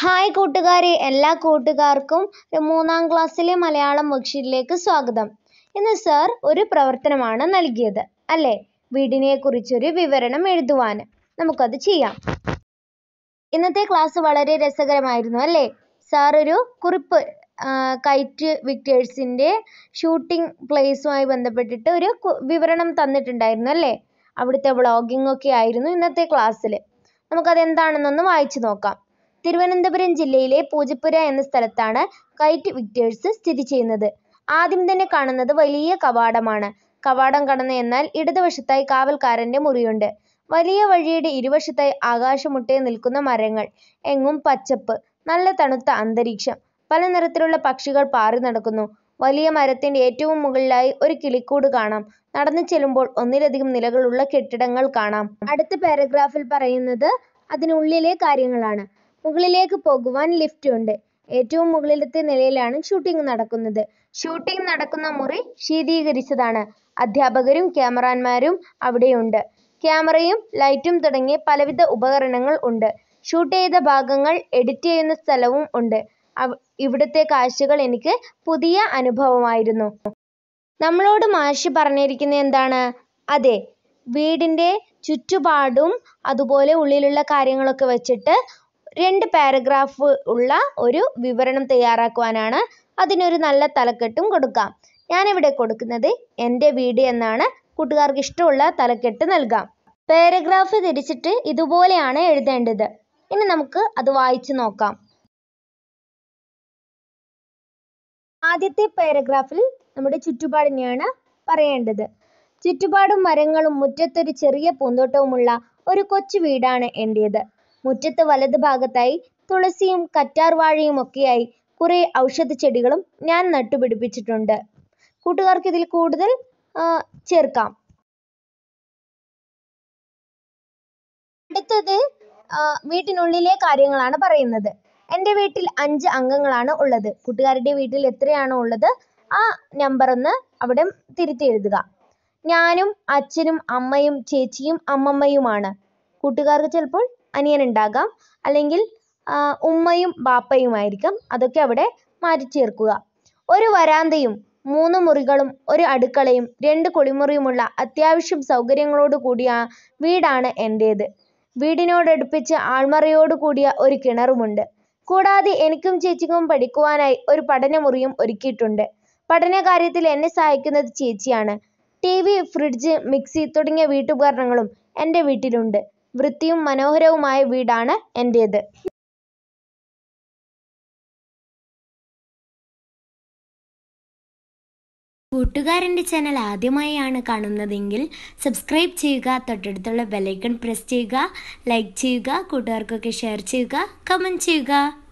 Hi കൂട്ടുകാരെ എല്ലാ കൂട്ടുകാർക്കും മൂന്നാം ക്ലാസ്സിലെ മലയാളം വർക്ക്ഷീറ്റിലേക്ക് സ്വാഗതം ഇന്ന് സർ ഒരു പ്രവർത്തനമാണ് നൽകിയത് അല്ലേ വീടിനെ കുറിച്ചൊരു വിവരണം എഴുതുവാൻ നമുക്കത് ചെയ്യാം ഇന്നത്തെ ക്ലാസ് വളരെ രസകരമായിരുന്നു അല്ലേ സാർ ഒരു കുറിപ്പ് കൈറ്റ് വിക്ടേഴ്സിൻ്റെ ഷൂട്ടിംഗ് പ്ലേസുമായി ബന്ധപ്പെട്ടിട്ട് ഒരു വിവരണം തന്നിട്ടുണ്ടായിരുന്നു അല്ലേ അവിടുത്തെ ബ്ലോഗിംഗ് ഒക്കെ ആയിരുന്നു ഇന്നത്തെ ക്ലാസ്സിൽ നമുക്കത് എന്താണെന്നൊന്ന് വായിച്ചു നോക്കാം തിരുവനന്തപുരം ജില്ലയിലെ പൂജപ്പുര എന്ന സ്ഥലത്താണ് കൈറ്റ് വിക്ടേഴ്സ് സ്ഥിതി ചെയ്യുന്നത്. ആദ്യം തന്നെ കാണുന്നത് വലിയ കവാടമാണ്. കവാടം കടന്ന് എന്നാൽ ഇടതുവശത്തായി കാവൽക്കാരന്റെ മുറിയുണ്ട്. വലിയ വഴിയുടെ ഇരുവശത്തായി ആകാശമുട്ടേ നിൽക്കുന്ന മരങ്ങൾ. എങ്ങും പച്ചപ്പ്. നല്ല തണുത്ത അന്തരീക്ഷം. പല നിറത്തിലുള്ള പക്ഷികൾ നടക്കുന്നു വലിയ മരത്തിന്റെ ഏറ്റവും മുകളിലായി ഒരു കിളിക്കൂട് കാണാം. നടന്നു ചെല്ലുമ്പോൾ ഒന്നിലധികം നിലകളുള്ള കെട്ടിടങ്ങൾ കാണാം. അടുത്ത പാരഗ്രാഫിൽ പറയുന്നത് അതിനുള്ളിലെ കാര്യങ്ങളാണ്. മുകളിലേക്ക് പോകുവാൻ ലിഫ്റ്റ് ഉണ്ട് ഏറ്റവും മുകളിലത്തെ നിലയിലാണ് ഷൂട്ടിംഗ് നടക്കുന്നത് ഷൂട്ടിംഗ് നടക്കുന്ന മുറി ശീതീകരിച്ചതാണ് അധ്യാപകരും ക്യാമറാമാരും അവിടെയുണ്ട് ക്യാമറയും ലൈറ്റും തുടങ്ങിയ പലവിധ ഉപകരണങ്ങൾ ഉണ്ട് ഷൂട്ട് ചെയ്ത ഭാഗങ്ങൾ എഡിറ്റ് ചെയ്യുന്ന സ്ഥലവും ഉണ്ട് ഇവിടുത്തെ കാഴ്ചകൾ എനിക്ക് പുതിയ അനുഭവമായിരുന്നു നമ്മളോട് മാഷി പറഞ്ഞിരിക്കുന്ന എന്താണ് അതെ വീടിൻ്റെ ചുറ്റുപാടും അതുപോലെ ഉള്ളിലുള്ള കാര്യങ്ങളൊക്കെ വെച്ചിട്ട് രണ്ട് പാരഗ്രാഫ് ഉള്ള ഒരു വിവരണം തയ്യാറാക്കുവാനാണ് അതിനൊരു നല്ല തലക്കെട്ടും കൊടുക്കാം ഞാനിവിടെ കൊടുക്കുന്നത് എൻ്റെ വീട് എന്നാണ് കൂട്ടുകാർക്ക് ഇഷ്ടമുള്ള തലക്കെട്ട് നൽകാം പാരഗ്രാഫ് തിരിച്ചിട്ട് ഇതുപോലെയാണ് എഴുതേണ്ടത് ഇനി നമുക്ക് അത് വായിച്ചു നോക്കാം ആദ്യത്തെ പാരഗ്രാഫിൽ നമ്മുടെ ചുറ്റുപാടിനെയാണ് പറയേണ്ടത് ചുറ്റുപാടും മരങ്ങളും മുറ്റത്തൊരു ചെറിയ പൂന്തോട്ടവുമുള്ള ഒരു കൊച്ചു വീടാണ് എൻ്റേത് മുറ്റത്ത് വലതുഭാഗത്തായി തുളസിയും കുറെ കുറേ ഔഷധച്ചെടികളും ഞാൻ നട്ടുപിടിപ്പിച്ചിട്ടുണ്ട് കൂട്ടുകാർക്ക് ഇതിൽ കൂടുതൽ ചേർക്കാം അടുത്തത് വീട്ടിനുള്ളിലെ കാര്യങ്ങളാണ് പറയുന്നത് എൻ്റെ വീട്ടിൽ അഞ്ച് അംഗങ്ങളാണ് ഉള്ളത് കൂട്ടുകാരുടെ വീട്ടിൽ എത്രയാണോ ഉള്ളത് ആ നമ്പർ ഒന്ന് അവിടെ തിരുത്തി എഴുതുക ഞാനും അച്ഛനും അമ്മയും ചേച്ചിയും അമ്മമ്മയുമാണ് കൂട്ടുകാർക്ക് ചിലപ്പോൾ ഉണ്ടാകാം അല്ലെങ്കിൽ ഉമ്മയും ബാപ്പയുമായിരിക്കാം അതൊക്കെ അവിടെ മാറ്റി ചേർക്കുക ഒരു വരാന്തയും മൂന്ന് മുറികളും ഒരു അടുക്കളയും രണ്ട് കുളിമുറിയുമുള്ള അത്യാവശ്യം സൗകര്യങ്ങളോട് കൂടിയ വീടാണ് എൻ്റേത്. വീടിനോടടുപ്പിച്ച് ആൾമറയോട് കൂടിയ ഒരു കിണറുമുണ്ട്. കൂടാതെ എനിക്കും ചേച്ചിക്കും പഠിക്കുവാനായി ഒരു പഠനമുറിയും ഒരുക്കിയിട്ടുണ്ട്. പഠനകാര്യത്തിൽ എന്നെ സഹായിക്കുന്നത് ചേച്ചിയാണ്. ടിവി, ഫ്രിഡ്ജ്, മിക്സി തുടങ്ങിയ വീട്ടുപകരണങ്ങളും എൻ്റെ വീട്ടിലുണ്ട്. വൃത്തിയും മനോഹരവുമായ വീടാണ് എന്റേത് കൂട്ടുകാരൻ്റെ ചാനൽ ആദ്യമായാണ് കാണുന്നതെങ്കിൽ സബ്സ്ക്രൈബ് ചെയ്യുക തൊട്ടടുത്തുള്ള ഐക്കൺ പ്രസ് ചെയ്യുക ലൈക്ക് ചെയ്യുക കൂട്ടുകാർക്കൊക്കെ ഷെയർ ചെയ്യുക കമൻറ്റ് ചെയ്യുക